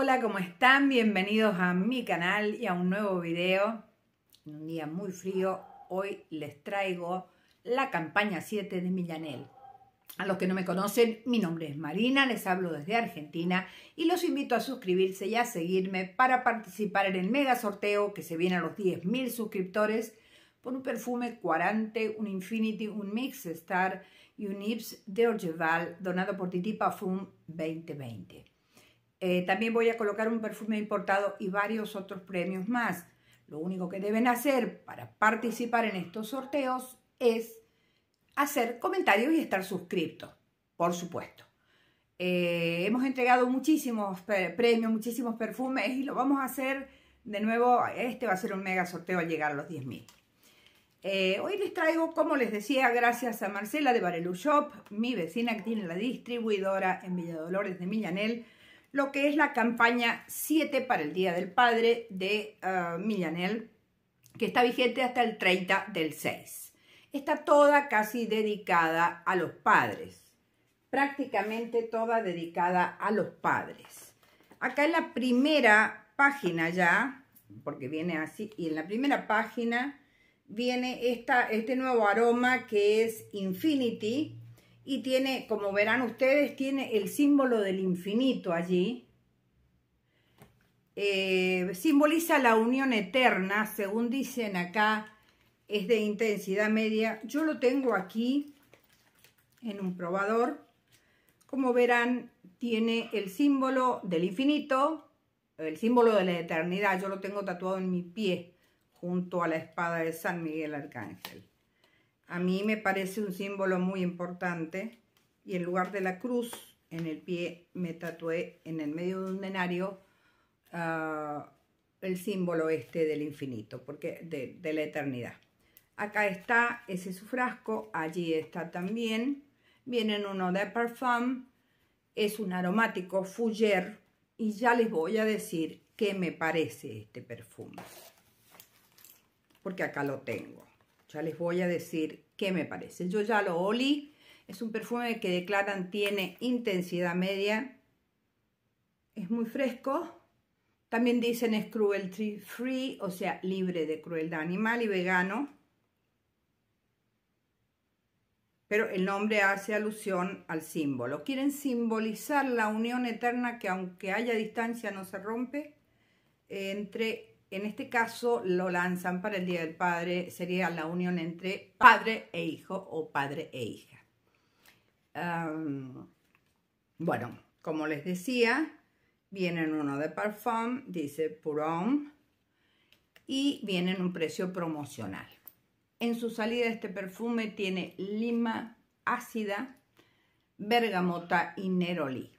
Hola, ¿cómo están? Bienvenidos a mi canal y a un nuevo video. En un día muy frío, hoy les traigo la campaña 7 de Millanel. A los que no me conocen, mi nombre es Marina, les hablo desde Argentina y los invito a suscribirse y a seguirme para participar en el mega sorteo que se viene a los 10.000 suscriptores por un perfume 40, un Infinity, un Mix Star y un Ips de Orgeval donado por Titi fum 2020. Eh, también voy a colocar un perfume importado y varios otros premios más. Lo único que deben hacer para participar en estos sorteos es hacer comentarios y estar suscriptos, por supuesto. Eh, hemos entregado muchísimos premios, muchísimos perfumes y lo vamos a hacer de nuevo. Este va a ser un mega sorteo al llegar a los 10.000. Eh, hoy les traigo, como les decía, gracias a Marcela de Barelu Shop, mi vecina que tiene la distribuidora en Villa Dolores de Millanel, lo que es la campaña 7 para el Día del Padre de ah, Millanel, que está vigente hasta el 30 del 6. Está toda casi dedicada a los padres, prácticamente toda dedicada a los padres. Acá en la primera página ya, porque viene así, y en la primera página viene este nuevo aroma que es Infinity, y tiene, como verán ustedes, tiene el símbolo del infinito allí. Eh, simboliza la unión eterna, según dicen acá, es de intensidad media. Yo lo tengo aquí en un probador. Como verán, tiene el símbolo del infinito, el símbolo de la eternidad. Yo lo tengo tatuado en mi pie, junto a la espada de San Miguel Arcángel. A mí me parece un símbolo muy importante y en lugar de la cruz en el pie me tatué en el medio de un denario ah, el símbolo este del infinito, porque de, la eternidad. Acá está, ese sufrasco. allí está también. Vienen uno de Parfum, es un aromático fuller y ya les voy a decir qué me parece este perfume, porque acá lo tengo. Ya les voy a decir qué me parece. Yo ya lo olí. Es un perfume que declaran tiene intensidad media. Es muy fresco. También dicen es cruelty free, o sea, libre de crueldad animal y vegano. Pero el nombre hace alusión al símbolo. Quieren simbolizar la unión eterna que aunque haya distancia no se rompe eh, entre en este caso lo lanzan para el Día del Padre, sería la unión entre padre e hijo o padre e hija. bueno, como les decía, vienen uno de Parfum, dice Pour y viene en un precio promocional. En su salida este perfume tiene lima ácida, bergamota y neroli.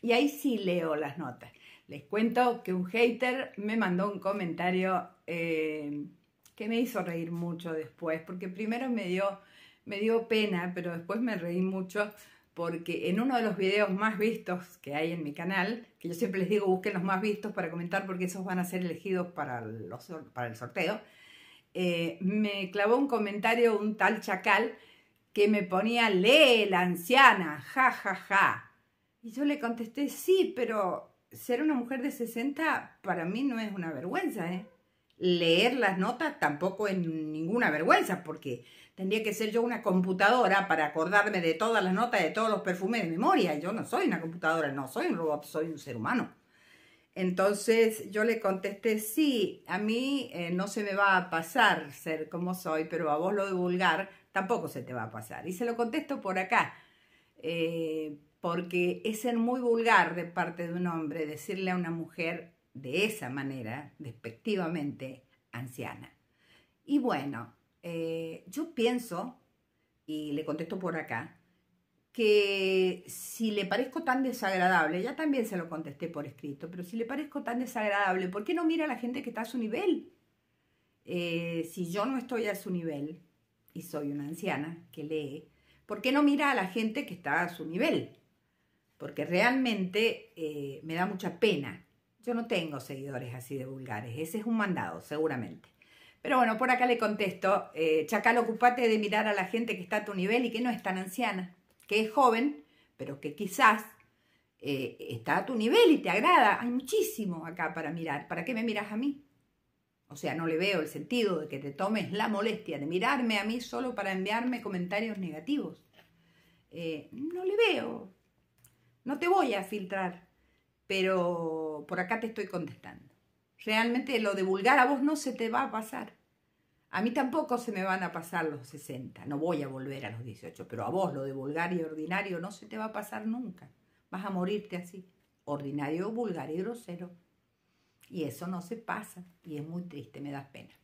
Y ahí sí leo las notas. Les cuento que un hater me mandó un comentario eh, que me hizo reír mucho después, porque primero me dio, me dio pena, pero después me reí mucho porque en uno de los videos más vistos que hay en mi canal, que yo siempre les digo busquen los más vistos para comentar porque esos van a ser elegidos para, los, para el sorteo, eh, me clavó un comentario un tal chacal que me ponía, lee la anciana, ja, ja, ja. Y yo le contesté, sí, pero ser una mujer de 60 para mí no es una vergüenza, ¿eh? Leer las notas tampoco es ninguna vergüenza, porque tendría que ser yo una computadora para acordarme de todas las notas, de todos los perfumes de memoria. Yo no soy una computadora, no soy un robot, soy un ser humano. Entonces yo le contesté, sí, a mí eh, no se me va a pasar ser como soy, pero a vos lo de vulgar tampoco se te va a pasar. Y se lo contesto por acá. Eh, porque es ser muy vulgar de parte de un hombre decirle a una mujer de esa manera, despectivamente, anciana. Y bueno, eh, yo pienso, y le contesto por acá, que si le parezco tan desagradable, ya también se lo contesté por escrito, pero si le parezco tan desagradable, ¿por qué no mira a la gente que está a su nivel? Eh, si yo no estoy a su nivel y soy una anciana que lee, ¿por qué no mira a la gente que está a su nivel? porque realmente eh, me da mucha pena. Yo no tengo seguidores así de vulgares, ese es un mandado, seguramente. Pero bueno, por acá le contesto, eh, Chacal, ocupate de mirar a la gente que está a tu nivel y que no es tan anciana, que es joven, pero que quizás eh, está a tu nivel y te agrada. Hay muchísimo acá para mirar. ¿Para qué me miras a mí? O sea, no le veo el sentido de que te tomes la molestia de mirarme a mí solo para enviarme comentarios negativos. no le veo no te voy a filtrar, pero por acá te estoy contestando. Realmente lo de vulgar a vos no se te va a pasar. A mí tampoco se me van a pasar los 60, no voy a volver a los 18, pero a vos lo de vulgar y ordinario no se te va a pasar nunca. Vas a morirte así, ordinario, vulgar y grosero. Y eso no se pasa y es muy triste, me das pena.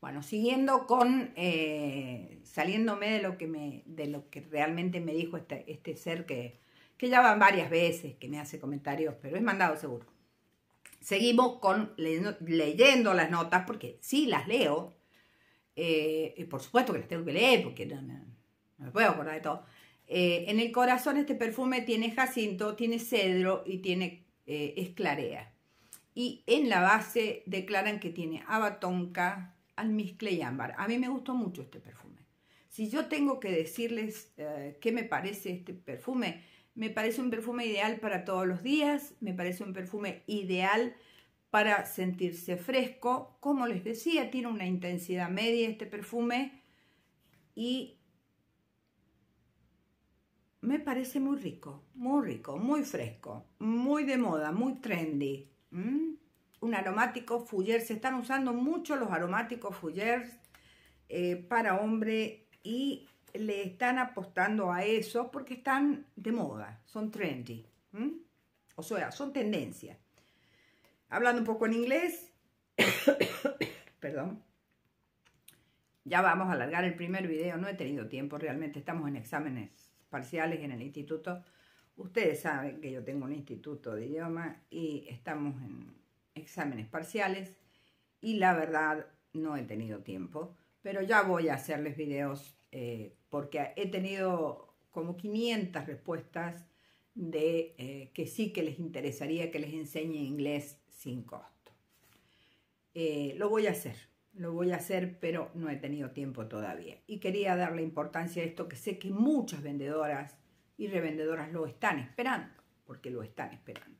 Bueno, siguiendo con, eh, saliéndome de lo, que me, de lo que realmente me dijo este, este ser que que ya van varias veces que me hace comentarios, pero es mandado seguro. Seguimos con leyendo, las notas, porque sí las leo, eh, por supuesto que las tengo que leer, porque no, me puedo acordar de todo. Eh, en el corazón este perfume tiene jacinto, tiene cedro y tiene eh, esclarea. Y en la base declaran que tiene abatonca, almizcle y ámbar. A mí me gustó mucho este perfume. Si yo tengo que decirles qué me parece este perfume, me parece un perfume ideal para todos los días, me parece un perfume ideal para sentirse fresco. Como les decía, tiene una intensidad media este perfume y me parece muy rico, muy rico, muy fresco, muy de moda, muy trendy. Un aromático Fuller, se están usando mucho los aromáticos Fuller eh, para hombre y le están apostando a eso porque están de moda, son trendy. O sea, son tendencias. Hablando un poco en inglés, perdón. Ya vamos a alargar el primer video, no he tenido tiempo, realmente estamos en exámenes parciales en el instituto. Ustedes saben que yo tengo un instituto de idioma y estamos en exámenes parciales y la verdad no he tenido tiempo, pero ya voy a hacerles videos eh, porque he tenido como 500 respuestas de eh, que sí que les interesaría que les enseñe inglés sin costo. Eh, lo voy a hacer, lo voy a hacer, pero no he tenido tiempo todavía. Y quería darle importancia a esto que sé que muchas vendedoras y revendedoras lo están esperando, porque lo están esperando.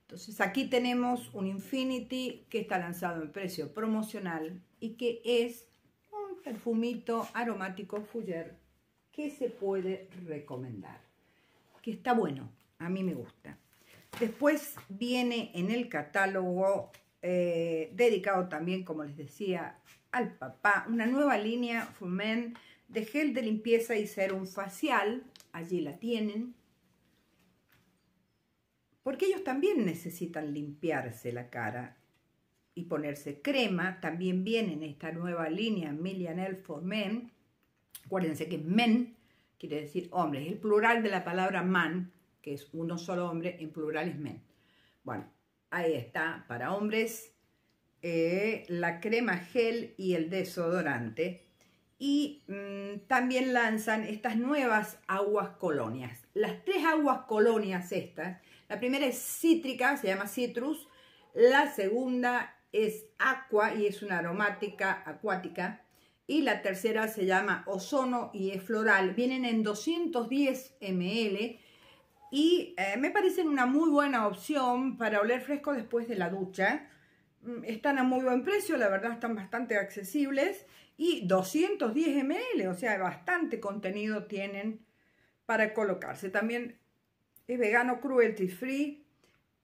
Entonces aquí tenemos un Infinity que está lanzado en precio promocional y que es fumito aromático Fuller que se puede recomendar. Que está bueno, a mí me gusta. Después viene en el catálogo eh, dedicado también, como les decía, al papá, una nueva línea Fumen de gel de limpieza y serum facial. Allí la tienen. Porque ellos también necesitan limpiarse la cara y ponerse crema. También viene en esta nueva línea Millionaire for Men. Acuérdense que men quiere decir hombre. el plural de la palabra man, que es uno solo hombre, en plural es men. Bueno, ahí está para hombres eh, la crema gel y el desodorante. Y mm, también lanzan estas nuevas aguas colonias. Las tres aguas colonias estas, la primera es cítrica, se llama citrus, la segunda es aqua y es una aromática acuática. Y la tercera se llama ozono y es floral. Vienen en 210 ml y eh, me parecen una muy buena opción para oler fresco después de la ducha. Mm, están a muy buen precio, la verdad están bastante accesibles. Y 210 ml, o sea, bastante contenido tienen para colocarse. También es vegano cruelty free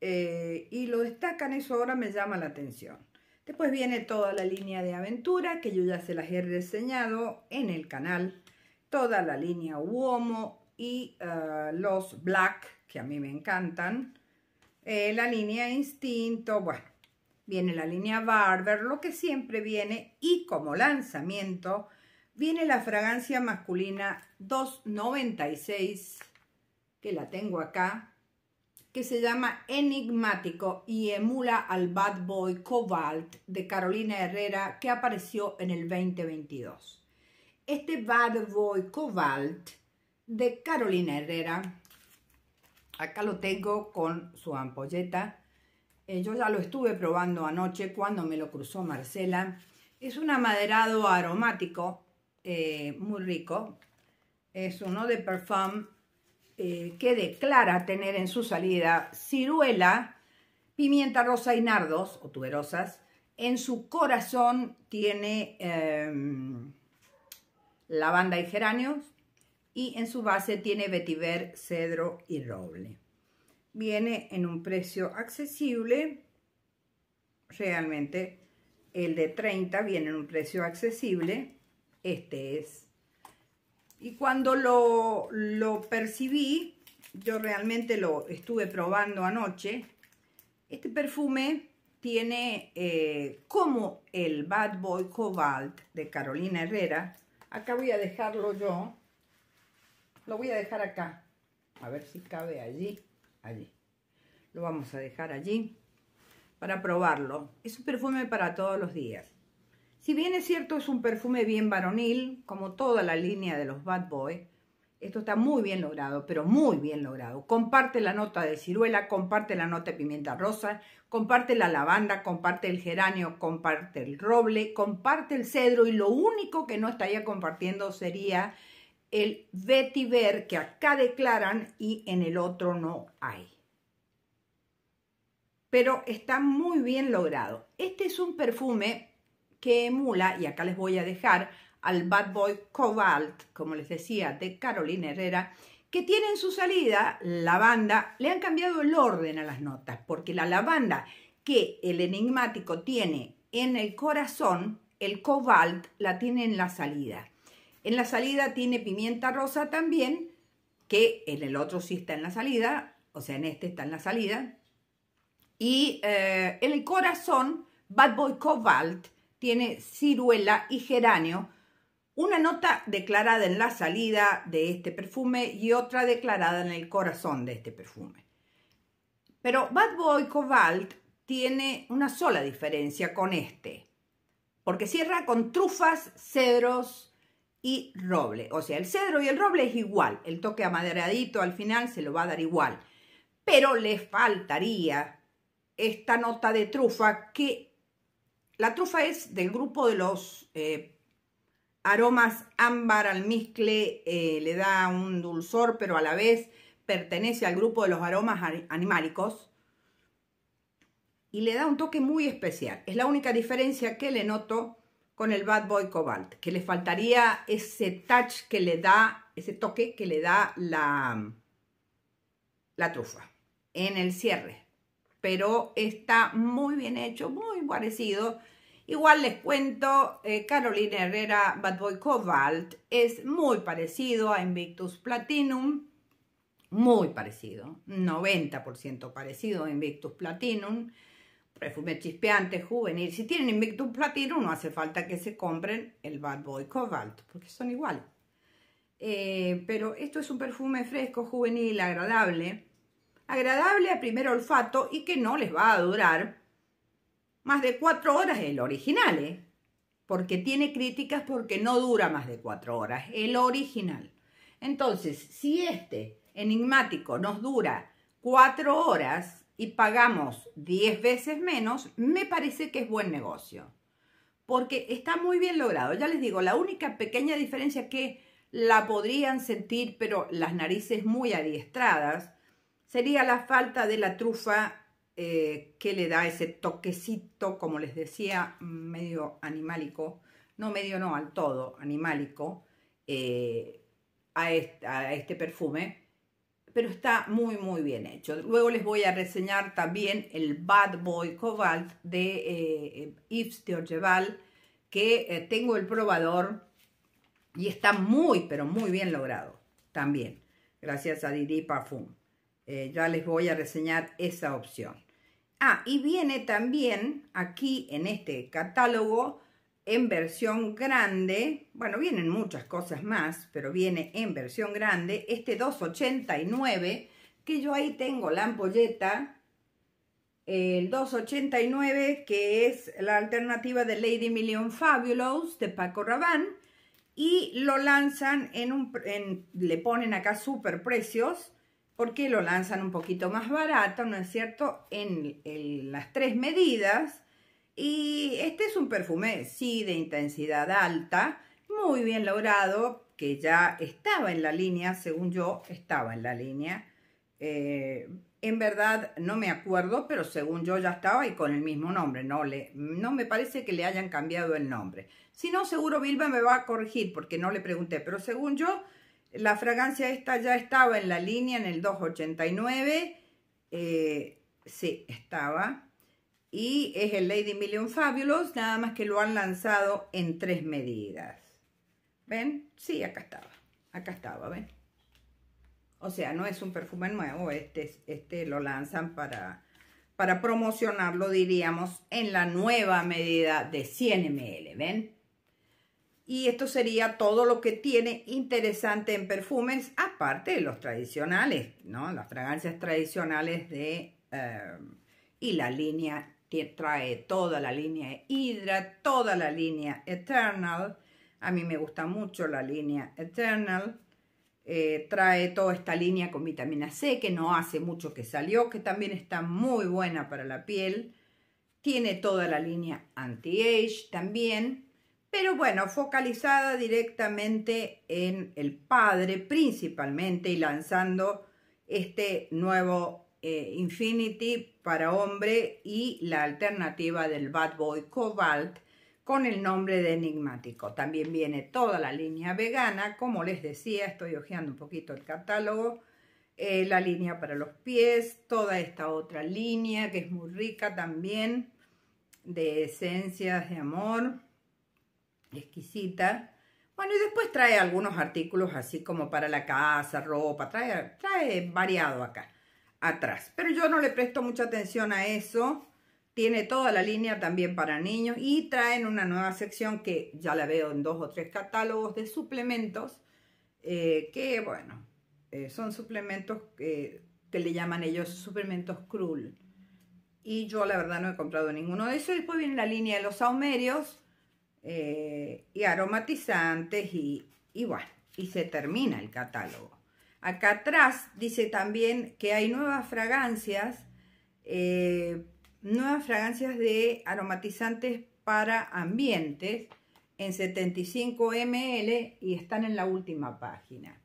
eh, y lo destacan, eso ahora me llama la atención. Después viene toda la línea de aventura, que yo ya se las he reseñado en el canal, toda la línea Uomo y ah, los Black, que a mí me encantan, eh, la línea Instinto, bueno, viene la línea Barber, lo que siempre viene, y como lanzamiento, viene la fragancia masculina 296, que la tengo acá, que se llama Enigmático y emula al Bad Boy Cobalt de Carolina Herrera que apareció en el 2022. Este Bad Boy Cobalt de Carolina Herrera, acá lo tengo con su ampolleta, eh, yo ya lo estuve probando anoche cuando me lo cruzó Marcela, es un amaderado aromático eh, muy rico, es uno de Perfume quede eh, que declara tener en su salida ciruela, pimienta rosa y nardos, o tuberosas, en su corazón tiene em, lavanda y geranios, y en su base tiene vetiver, cedro y roble. Viene en un precio accesible, realmente el de 30 viene en un precio accesible, este es y cuando lo, lo percibí, yo realmente lo estuve probando anoche, este perfume tiene eh, como el Bad Boy Cobalt de Carolina Herrera. Acá voy a dejarlo yo. Lo voy a dejar acá. A ver si cabe allí. Allí. Lo vamos a dejar allí para probarlo. Es un perfume para todos los días. Si bien es cierto, es un perfume bien varonil, como toda la línea de los Bad boys, esto está muy bien logrado, pero muy bien logrado. Comparte la nota de ciruela, comparte la nota de pimienta rosa, comparte la lavanda, comparte el geranio, comparte el roble, comparte el cedro y lo único que no estaría compartiendo sería el vetiver que acá declaran y en el otro no hay. Pero está muy bien logrado. Este es un perfume que emula, y acá les voy a dejar, al Bad Boy Cobalt, como les decía, de Carolina Herrera, que tiene en su salida Lavanda, le han cambiado el orden a las notas, porque la lavanda que el enigmático tiene en el corazón, el cobalt la tiene en la salida. En la salida tiene pimienta rosa también, que en el otro sí está en la salida, o sea, en este está en la salida. Y eh, en el corazón, Bad Boy Cobalt tiene ciruela y geranio, una nota declarada en la salida de este perfume y otra declarada en el corazón de este perfume. Pero Bad Boy Cobalt tiene una sola diferencia con este, porque cierra con trufas, cedros y roble. O sea, el cedro y el roble es igual, el toque amaderadito al final se lo va a dar igual, pero le faltaría esta nota de trufa que la trufa es del grupo de los eh, aromas ámbar, almizcle, eh, le da un dulzor, pero a la vez pertenece al grupo de los aromas animálicos y le da un toque muy especial. Es la única diferencia que le noto con el Bad Boy Cobalt, que le faltaría ese touch que le da, ese toque que le da la, la trufa en el cierre. Pero está muy bien hecho, muy parecido Igual les cuento, eh, Carolina Herrera Bad Boy Cobalt es muy parecido a Invictus Platinum, muy parecido, 90% parecido a Invictus Platinum, perfume chispeante, juvenil. Si tienen Invictus Platinum no hace falta que se compren el Bad Boy Cobalt, porque son iguales. Eh, pero esto es un perfume fresco, juvenil, agradable, agradable a primer olfato y que no les va a durar más de cuatro horas el original, ¿eh? porque tiene críticas porque no dura más de cuatro horas, el original. Entonces, si este enigmático nos dura cuatro horas y pagamos diez veces menos, me parece que es buen negocio, porque está muy bien logrado. Ya les digo, la única pequeña diferencia que la podrían sentir, pero las narices muy adiestradas, sería la falta de la trufa eh, que le da ese toquecito, como les decía, medio animálico, no medio no, al todo animálico, eh, a, este, perfume, pero está muy muy bien hecho. Luego les voy a reseñar también el Bad Boy Cobalt de eh, Yves Georgeval, que eh, tengo el probador y está muy pero muy bien logrado también, gracias a Didi Parfum. ya les voy a reseñar esa opción. Ah, y viene también aquí en este catálogo en versión grande, bueno, vienen muchas cosas más, pero viene en versión grande, este 289, que yo ahí tengo la ampolleta, el 289, que es la alternativa de Lady Million Fabulous, de Paco Rabanne, y lo lanzan en un, en, le ponen acá super precios, porque lo lanzan un poquito más barato, ¿no es cierto?, en, las tres medidas. Y este es un perfume, sí, de intensidad alta, muy bien logrado, que ya estaba en la línea, según yo, estaba en la línea. Eh, en verdad no me acuerdo, pero según yo ya estaba y con el mismo nombre. No, le, no me parece que le hayan cambiado el nombre. Si no, seguro bilba me va a corregir porque no le pregunté, pero según yo la fragancia esta ya estaba en la línea en el 289. Eh, sí, estaba. Y es el Lady Million Fabulous, nada más que lo han lanzado en tres medidas. ¿Ven? Sí, acá estaba. Acá estaba, ¿ven? O sea, no es un perfume nuevo, este, este lo lanzan para, para promocionarlo, diríamos, en la nueva medida de 100 ml, ¿ven? Y esto sería todo lo que tiene interesante en perfumes, aparte de los tradicionales, ¿no? Las fragancias tradicionales de... Em, y la línea trae toda la línea Hydra, toda la línea Eternal. A mí me gusta mucho la línea Eternal. Eh, trae toda esta línea con vitamina C que no hace mucho que salió, que también está muy buena para la piel. Tiene toda la línea anti-age también pero bueno, focalizada directamente en el Padre principalmente y lanzando este nuevo eh, Infinity para hombre y la alternativa del Bad Boy Cobalt con el nombre de enigmático. También viene toda la línea vegana, como les decía, estoy hojeando un poquito el catálogo, eh, la línea para los pies, toda esta otra línea que es muy rica también de esencias de amor exquisita. Bueno, y después trae algunos artículos así como para la casa, ropa, trae, trae variado acá, atrás. Pero yo no le presto mucha atención a eso. Tiene toda la línea también para niños y traen una nueva sección que ya la veo en dos o tres catálogos de suplementos, eh, que bueno, eh, son suplementos eh, que, le llaman ellos suplementos cruel Y yo la verdad no he comprado ninguno de esos. Después viene la línea de los saumerios, eh, y aromatizantes y, bueno, y se termina el catálogo. Acá atrás dice también que hay nuevas fragancias, eh, nuevas fragancias de aromatizantes para ambientes en 75 ml y están en la última página.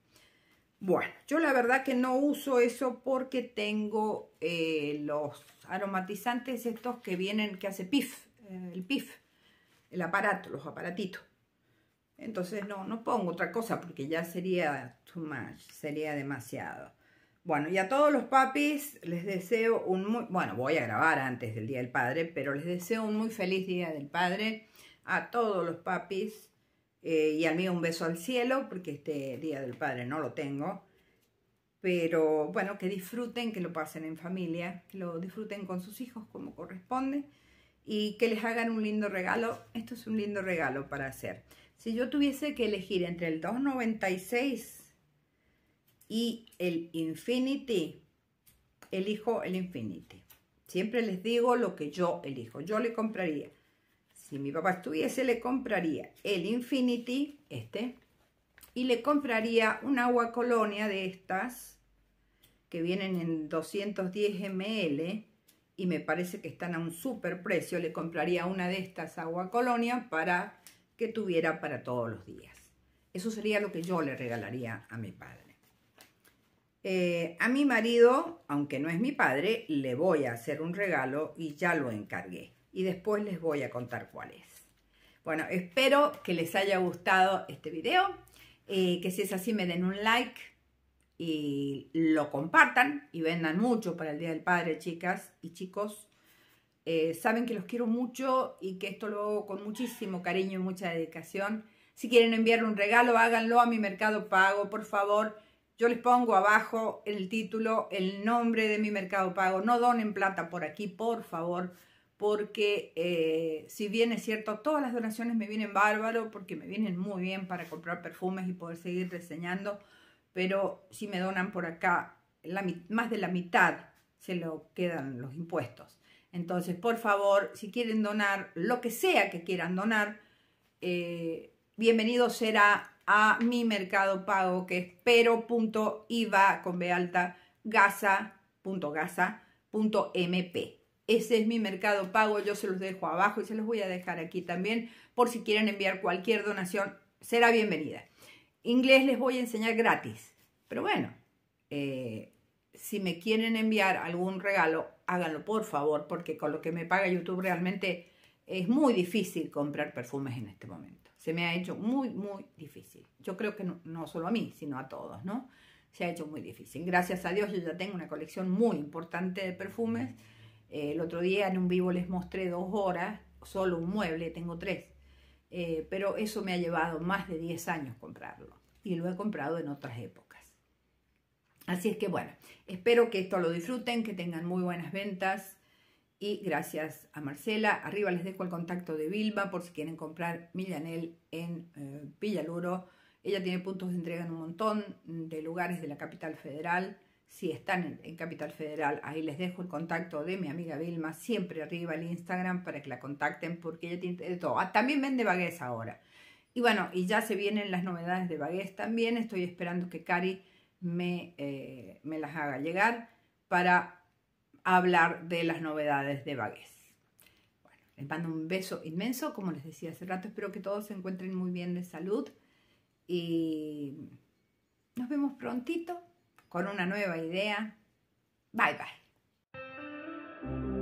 Bueno, yo la verdad que no uso eso porque tengo eh, los aromatizantes estos que vienen, que hace PIF, el PIF el aparato, los aparatitos. Entonces no, no pongo otra cosa porque ya sería too much, sería demasiado. Bueno, y a todos los papis les deseo un muy... Bueno, voy a grabar antes del Día del Padre, pero les deseo un muy feliz Día del Padre a todos los papis eh, y al mío un beso al cielo porque este Día del Padre no lo tengo. Pero bueno, que disfruten, que lo pasen en familia, que lo disfruten con sus hijos como corresponde y que les hagan un lindo regalo. Esto es un lindo regalo para hacer. Si yo tuviese que elegir entre el 2.96 y el Infinity, elijo el Infinity. Siempre les digo lo que yo elijo. Yo le compraría, si mi papá estuviese, le compraría el Infinity, este, y le compraría un agua colonia de estas, que vienen en 210 ml, y me parece que están a un super precio, le compraría una de estas agua colonia para que tuviera para todos los días. Eso sería lo que yo le regalaría a mi padre. Eh, a mi marido, aunque no es mi padre, le voy a hacer un regalo y ya lo encargué. Y después les voy a contar cuál es. Bueno, espero que les haya gustado este video. Eh, que si es así me den un like, y lo compartan y vendan mucho para el Día del Padre, chicas y chicos. Eh, saben que los quiero mucho y que esto lo hago con muchísimo cariño y mucha dedicación. Si quieren enviar un regalo, háganlo a mi mercado pago, por favor. Yo les pongo abajo el título, el nombre de mi mercado pago. No donen plata por aquí, por favor, porque eh, si bien es cierto, todas las donaciones me vienen bárbaro, porque me vienen muy bien para comprar perfumes y poder seguir reseñando pero si me donan por acá más de la mitad, se lo quedan los impuestos. Entonces, por favor, si quieren donar lo que sea que quieran donar, eh, bienvenido será a mi mercado pago que es pero.iva con B alta gasa.gasa.mp. Em Ese es mi mercado pago, yo se los dejo abajo y se los voy a dejar aquí también por si quieren enviar cualquier donación, será bienvenida. Inglés les voy a enseñar gratis. Pero bueno, eh, si me quieren enviar algún regalo, háganlo por favor, porque con lo que me paga YouTube realmente es muy difícil comprar perfumes en este momento. Se me ha hecho muy, muy difícil. Yo creo que no, solo a mí, sino a todos, ¿no? Se ha hecho muy difícil. Gracias a Dios yo ya tengo una colección muy importante de perfumes. Eh, el otro día en un vivo les mostré dos horas, solo un mueble, tengo tres. Eh, pero eso me ha llevado más de 10 años comprarlo y lo he comprado en otras épocas. Así es que bueno, espero que esto lo disfruten, que tengan muy buenas ventas y gracias a Marcela. Arriba les dejo el contacto de Vilma por si quieren comprar Millanel en eh, Villaluro. Ella tiene puntos de entrega en un montón de lugares de la capital federal. Si están en, Capital Federal, ahí les dejo el contacto de mi amiga Vilma, siempre arriba el Instagram para que la contacten porque ella tiene todo. Ah, también vende bagués ahora. Y bueno, y ya se vienen las novedades de Bagués también. Estoy esperando que Cari eh, me, las haga llegar para hablar de las novedades de Bagués. Bueno, les mando un beso inmenso, como les decía hace rato. Espero que todos se encuentren muy bien de salud. Y nos vemos prontito con una nueva idea. Bye bye.